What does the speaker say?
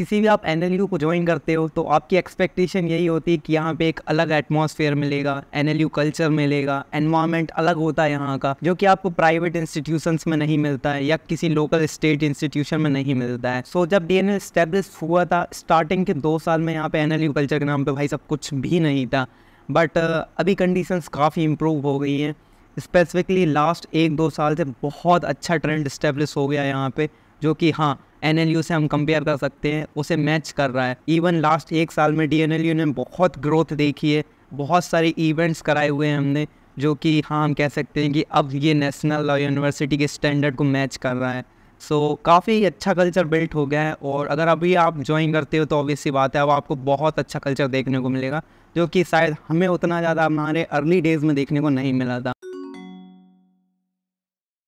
किसी भी आप एन e को ज्वाइन करते हो तो आपकी एक्सपेक्टेशन यही होती है कि यहाँ पे एक अलग एटमोसफेयर मिलेगा एन कल्चर e मिलेगा एनवायरमेंट अलग होता है यहाँ का जो कि आपको प्राइवेट इंस्टीट्यूशन में नहीं मिलता है या किसी लोकल स्टेट इंस्टीट्यूशन में नहीं मिलता है सो so, जब डी एन हुआ था स्टार्टिंग के दो साल में यहाँ पे एन कल्चर e के नाम पर भाई सब कुछ भी नहीं था बट अभी कंडीशंस काफ़ी इम्प्रूव हो गई हैं स्पेसिफिकली लास्ट एक दो साल से बहुत अच्छा ट्रेंड इस्टेब्लिश हो गया यहाँ पे जो कि हाँ एन से हम कंपेयर कर सकते हैं उसे मैच कर रहा है इवन लास्ट एक साल में डी ने बहुत ग्रोथ देखी है बहुत सारे इवेंट्स कराए हुए हैं हमने जो कि हाँ हम कह सकते हैं कि अब ये नेशनल और यूनिवर्सिटी के स्टैंडर्ड को मैच कर रहा है सो so, काफ़ी अच्छा कल्चर बिल्ट हो गया है और अगर अभी आप ज्वाइन करते हो तो ऑब्वियस सी बात है अब आपको बहुत अच्छा कल्चर देखने को मिलेगा जो कि शायद हमें उतना ज़्यादा हमारे अर्ली डेज़ में देखने को नहीं मिला था